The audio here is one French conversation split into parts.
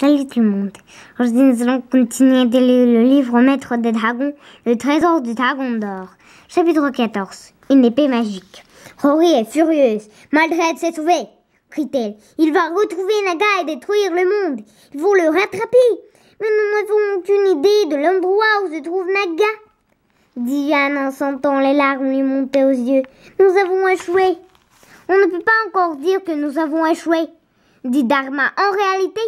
Salut tout le monde. Aujourd'hui, nous allons continuer de lire le livre Maître des Dragons, le trésor du dragon d'or. Chapitre 14. Une épée magique. Rory est furieuse. malgré s'est sauvé, crie-t-elle. Il va retrouver Naga et détruire le monde. Ils vont le rattraper. Mais nous n'avons aucune idée de l'endroit où se trouve Naga. Dit en sentant les larmes lui monter aux yeux. Nous avons échoué. On ne peut pas encore dire que nous avons échoué, dit Dharma. En réalité,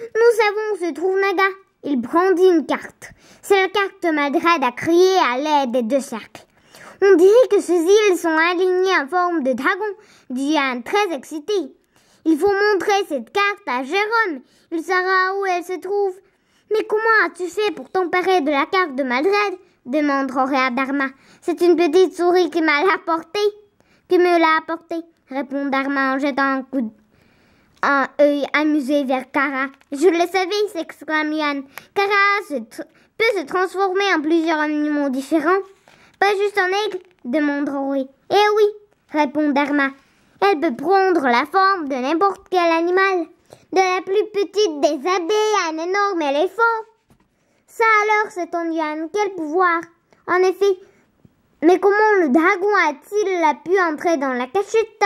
nous savons où se trouve Naga. Il brandit une carte. C'est la carte de Madred a criée à l'aide des deux cercles. On dirait que ces îles sont alignées en forme de dragon, dit Anne très excité. Il faut montrer cette carte à Jérôme. Il saura où elle se trouve. Mais comment as-tu fait pour t'emparer de la carte de Madred demande à Dharma. C'est une petite souris qui m'a l'a Qui me l'a apportée répond Dharma en jetant un coup de un œil amusé vers Kara. Je le savais, s'exclame Yann. Kara peut se transformer en plusieurs animaux différents. Pas juste en aigle demande Rory. Eh oui, répond Dharma. Elle peut prendre la forme de n'importe quel animal, de la plus petite des abeilles à un énorme éléphant. Ça alors, ton Yann, quel pouvoir En effet, mais comment le dragon a-t-il pu entrer dans la cachette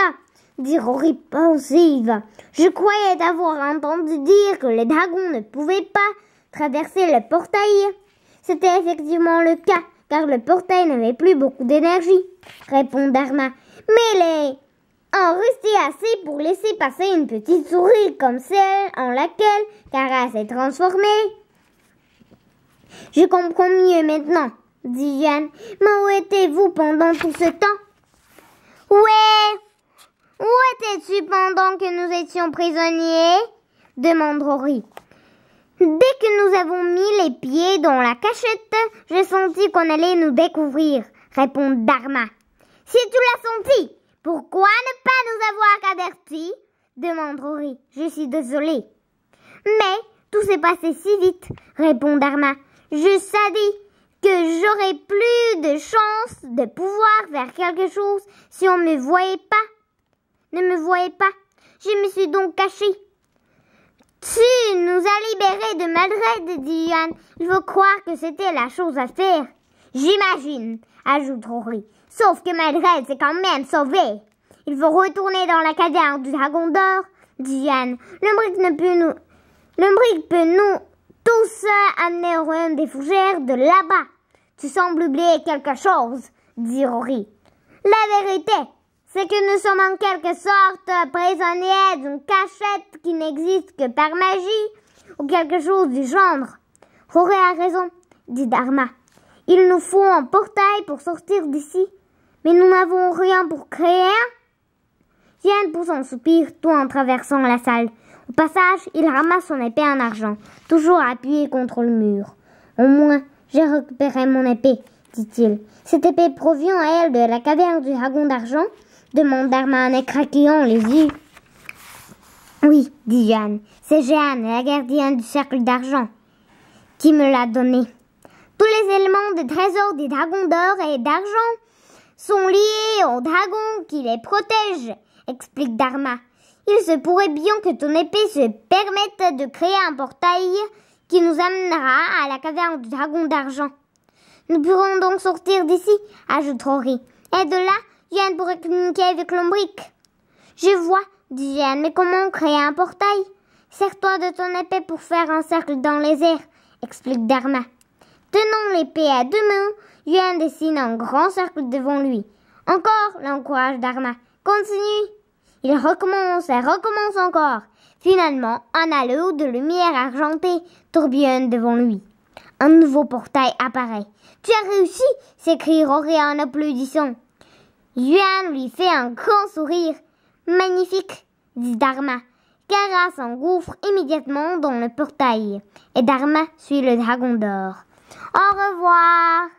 dit Rory Je croyais avoir entendu dire que les dragons ne pouvaient pas traverser le portail. C'était effectivement le cas, car le portail n'avait plus beaucoup d'énergie, répond Darna. Mais les restait assez pour laisser passer une petite souris comme celle en laquelle Kara s'est transformée. Je comprends mieux maintenant, dit Yann. Mais où étiez-vous pendant tout ce temps Ouais, où étais-tu pendant que nous étions prisonniers demande Rory. Dès que nous avons mis les pieds dans la cachette, j'ai senti qu'on allait nous découvrir, répond Dharma. Si tu l'as senti, pourquoi ne pas nous avoir avertis demande Rory. Je suis désolée. Mais tout s'est passé si vite, répond Dharma. Je savais que j'aurais plus de chance de pouvoir faire quelque chose si on ne me voyait pas ne me voyez pas. Je me suis donc cachée. Tu nous as libérés de Madred !» dit Yann. Je veux croire que c'était la chose à faire. J'imagine, ajoute Rory. Sauf que Madred s'est quand même sauvé. Il faut retourner dans la caverne du dragon d'or, dit Yann. Le brick ne peut nous. Le brick peut nous tous amener au royaume des fougères de là-bas. Tu sembles oublier quelque chose, dit Rory. La vérité, c'est que nous sommes en quelque sorte prisonniers d'une cachette qui n'existe que par magie ou quelque chose du genre. Roré a raison, dit Dharma. Il nous faut un portail pour sortir d'ici, mais nous n'avons rien pour créer un. Hein. Yann pousse un soupir tout en traversant la salle. Au passage, il ramasse son épée en argent, toujours appuyé contre le mur. Au moins, j'ai récupéré mon épée, dit-il. Cette épée provient, à elle, de la caverne du dragon d'argent demande Dharma en écraquillant les yeux. Oui, dit Yann. c'est Jeanne, la gardienne du cercle d'argent, qui me l'a donné. Tous les éléments de trésor des dragons d'or et d'argent sont liés aux dragons qui les protègent, explique Dharma. Il se pourrait bien que ton épée se permette de créer un portail qui nous amènera à la caverne du dragon d'argent. Nous pourrons donc sortir d'ici, ajoute Rory. Et de là, Yann pourrait communiquer avec l'ombrique. Je vois, dit Yann, mais comment créer un portail Sers-toi de ton épée pour faire un cercle dans les airs, explique Dharma. Tenant l'épée à deux mains, Yuan dessine un grand cercle devant lui. Encore, l'encourage Dharma. Continue. Il recommence et recommence encore. Finalement, un halo de lumière argentée tourbillonne devant lui. Un nouveau portail apparaît. Tu as réussi s'écrie Rory en applaudissant. Yuan lui fait un grand sourire. Magnifique, dit Dharma. Kara s'engouffre immédiatement dans le portail et Dharma suit le dragon d'or. Au revoir